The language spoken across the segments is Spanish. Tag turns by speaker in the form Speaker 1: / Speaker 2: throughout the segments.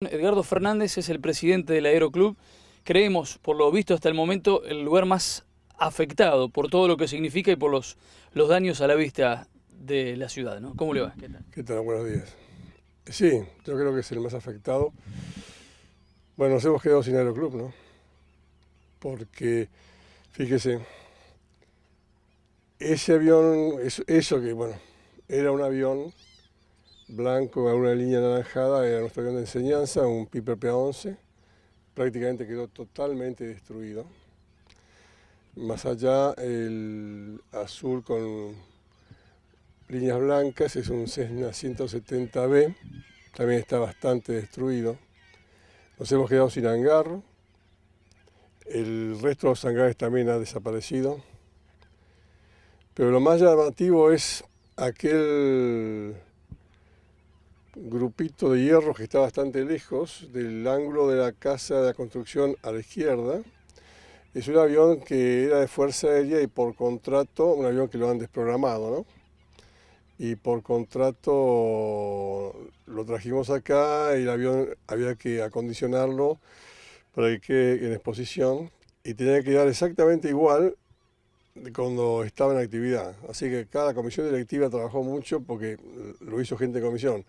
Speaker 1: Edgardo Fernández es el presidente del Aeroclub. Creemos, por lo visto hasta el momento, el lugar más afectado por todo lo que significa y por los, los daños a la vista de
Speaker 2: la ciudad, ¿no? ¿Cómo le va? ¿Qué tal? Buenos días. Sí, yo creo que es el más afectado. Bueno, nos hemos quedado sin Aeroclub, ¿no? Porque, fíjese, ese avión, eso que, bueno, era un avión blanco a una línea anaranjada era nuestro avión de enseñanza, un Piper P-11, prácticamente quedó totalmente destruido. Más allá, el azul con líneas blancas es un Cessna 170B, también está bastante destruido. Nos hemos quedado sin hangar, el resto de los hangares también ha desaparecido. Pero lo más llamativo es aquel grupito de hierro que está bastante lejos del ángulo de la casa de la construcción a la izquierda. Es un avión que era de Fuerza Aérea y por contrato, un avión que lo han desprogramado, ¿no? Y por contrato lo trajimos acá y el avión había que acondicionarlo para que quede en exposición y tenía que quedar exactamente igual de cuando estaba en actividad. Así que cada comisión directiva trabajó mucho porque lo hizo gente de comisión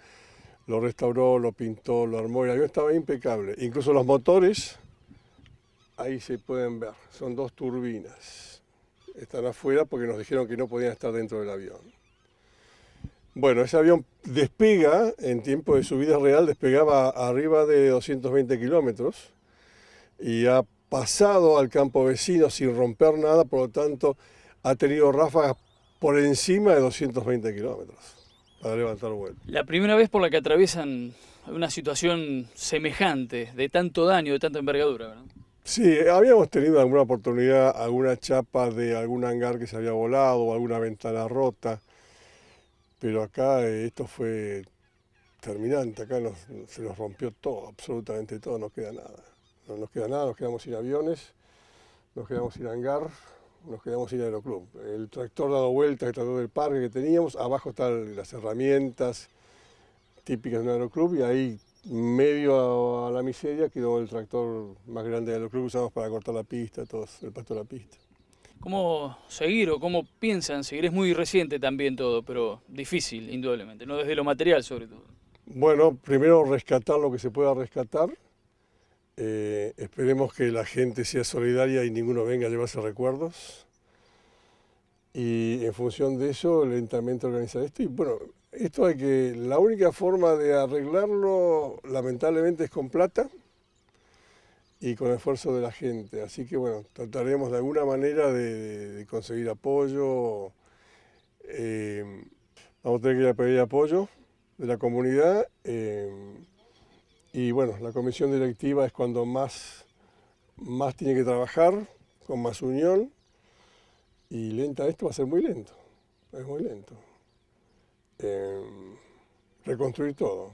Speaker 2: lo restauró, lo pintó, lo armó, el avión estaba impecable. Incluso los motores, ahí se pueden ver, son dos turbinas. Están afuera porque nos dijeron que no podían estar dentro del avión. Bueno, ese avión despega, en tiempo de subida real, despegaba arriba de 220 kilómetros y ha pasado al campo vecino sin romper nada, por lo tanto ha tenido ráfagas por encima de 220 kilómetros levantar vuelo.
Speaker 1: La primera vez por la que atraviesan una situación semejante, de tanto daño, de tanta envergadura, ¿verdad?
Speaker 2: Sí, habíamos tenido alguna oportunidad, alguna chapa de algún hangar que se había volado, alguna ventana rota, pero acá eh, esto fue terminante, acá se nos rompió todo, absolutamente todo, no queda nada. No nos queda nada, nos quedamos sin aviones, nos quedamos sin hangar, nos quedamos sin aeroclub. El tractor dado vuelta, el tractor del parque que teníamos, abajo están las herramientas típicas de un aeroclub y ahí medio a, la miseria quedó el tractor más grande del aeroclub que usamos para cortar la pista, todo el pasto de la pista.
Speaker 1: ¿Cómo seguir o cómo piensan seguir? Es muy reciente también todo, pero difícil, indudablemente, no desde lo material sobre todo.
Speaker 2: Bueno, primero rescatar lo que se pueda rescatar, eh, esperemos que la gente sea solidaria y ninguno venga a llevarse recuerdos. Y en función de eso, lentamente organizar esto. Y bueno, esto hay que. La única forma de arreglarlo, lamentablemente, es con plata y con el esfuerzo de la gente. Así que bueno, trataremos de alguna manera de, conseguir apoyo. Eh, vamos a tener que pedir apoyo de la comunidad. Eh, y bueno, la comisión directiva es cuando más, más tiene que trabajar, con más unión, y lenta esto va a ser muy lento, es muy lento. Em, reconstruir todo.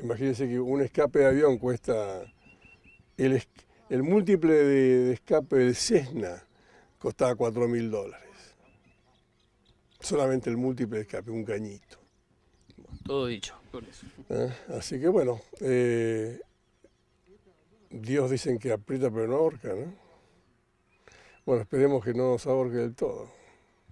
Speaker 2: imagínense que un escape de avión cuesta, el, el múltiple de, escape del Cessna costaba 4.000 mil dólares. Solamente el múltiple de escape, un cañito.
Speaker 1: Todo dicho, con eso.
Speaker 2: Eh, así que bueno, eh, Dios dicen que aprieta pero no ahorca, ¿no? Bueno, esperemos que no nos ahorque del todo.